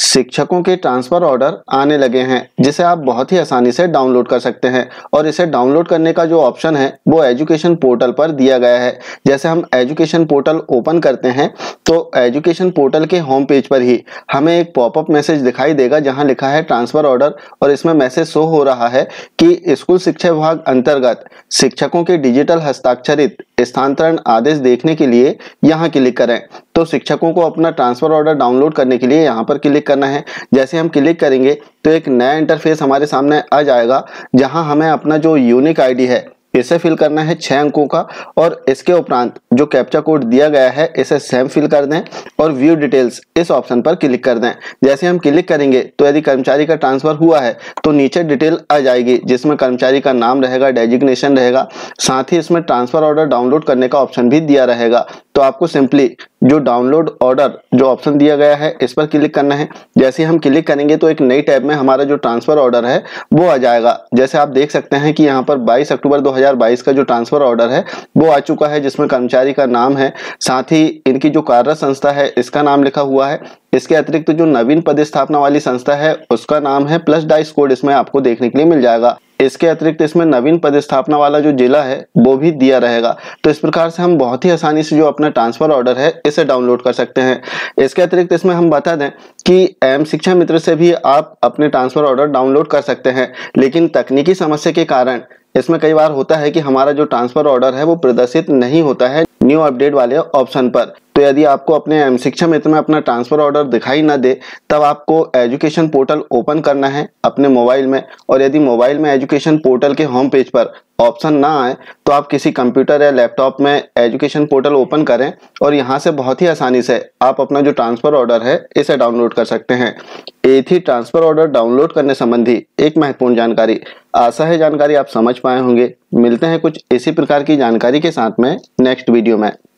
शिक्षकों के transfer order आने लगे हैं जिसे आप बहुत ही आसानी से डाउनलोड कर सकते हैं और इसे डाउनलोड करने का जो ऑप्शन है वो एजुकेशन पोर्टल पर दिया गया है जैसे हम एजुकेशन पोर्टल ओपन करते हैं तो एजुकेशन पोर्टल के होम पेज पर ही हमें एक पॉपअप मैसेज दिखाई देगा जहां लिखा है ट्रांसफ़र ऑर्डर और इसमें मैसेज शो हो रहा है कि स्कूल शिक्षा विभाग अंतर्गत शिक्षकों के डिजिटल हस्ताक्षरित स्थानांतरण आदेश देखने के लिए यहाँ क्लिक करें तो शिक्षकों को अपना ट्रांसफर ऑर्डर डाउनलोड करने के लिए यहाँ पर क्लिक करना है जैसे हम क्लिक करेंगे तो एक नया इंटरफेस हमारे सामने आ जाएगा जहाँ हमें अपना जो यूनिक आईडी है इसे फिल करना है छः अंकों का और इसके उपरांत जो कैप्चा कोड दिया गया है इसे सेम फिल कर दें और व्यू डिटेल्स इस ऑप्शन पर क्लिक कर दें जैसे हम क्लिक करेंगे तो यदि कर्मचारी का ट्रांसफर हुआ है तो नीचे डिटेल आ जाएगी जिसमें कर्मचारी का नाम रहेगा डेजिग्नेशन रहेगा साथ ही इसमें ट्रांसफर ऑर्डर डाउनलोड करने का ऑप्शन भी दिया रहेगा तो आपको सिंपली जो डाउनलोड ऑर्डर जो ऑप्शन दिया गया है इस पर क्लिक करना है जैसे हम क्लिक करेंगे तो एक नई टैब में हमारा जो ट्रांसफ़र ऑर्डर है वो आ जाएगा जैसे आप देख सकते हैं कि यहाँ पर 22 अक्टूबर 2022 का जो ट्रांसफ़र ऑर्डर है वो आ चुका है जिसमें कर्मचारी का नाम है साथ ही इनकी जो कार्य संस्था है इसका नाम लिखा हुआ है इसके अतिरिक्त जो नवीन पदस्थापना वाली संस्था है उसका नाम है प्लस डाइस कोड इसमें आपको देखने के लिए मिल जाएगा इसके अतिरिक्त इसमें नवीन पदस्थापना वाला जो जिला है वो भी दिया रहेगा तो इस प्रकार से हम बहुत ही आसानी से जो अपना ट्रांसफर ऑर्डर है इसे डाउनलोड कर सकते हैं इसके अतिरिक्त इसमें हम बता दें कि एम शिक्षा मित्र से भी आप अपने ट्रांसफर ऑर्डर डाउनलोड कर सकते हैं लेकिन तकनीकी समस्या के कारण इसमें कई बार होता है कि हमारा जो ट्रांसफर ऑर्डर है वो प्रदर्शित नहीं होता है न्यू अपडेट वाले ऑप्शन पर तो यदि आपको अपने शिक्षा मित्र में अपना ट्रांसफ़र ऑर्डर दिखाई ना दे तब आपको एजुकेशन पोर्टल ओपन करना है अपने मोबाइल में और यदि मोबाइल में एजुकेशन पोर्टल के होम पेज पर ऑप्शन ना आए तो आप किसी कंप्यूटर या लैपटॉप में एजुकेशन पोर्टल ओपन करें और यहाँ से बहुत ही आसानी से आप अपना जो ट्रांसफ़र ऑर्डर है इसे डाउनलोड कर सकते हैं एथी ट्रांसफ़र ऑर्डर डाउनलोड करने संबंधी एक महत्वपूर्ण जानकारी आशा है जानकारी आप समझ पाए होंगे मिलते हैं कुछ इसी प्रकार की जानकारी के साथ में नेक्स्ट वीडियो में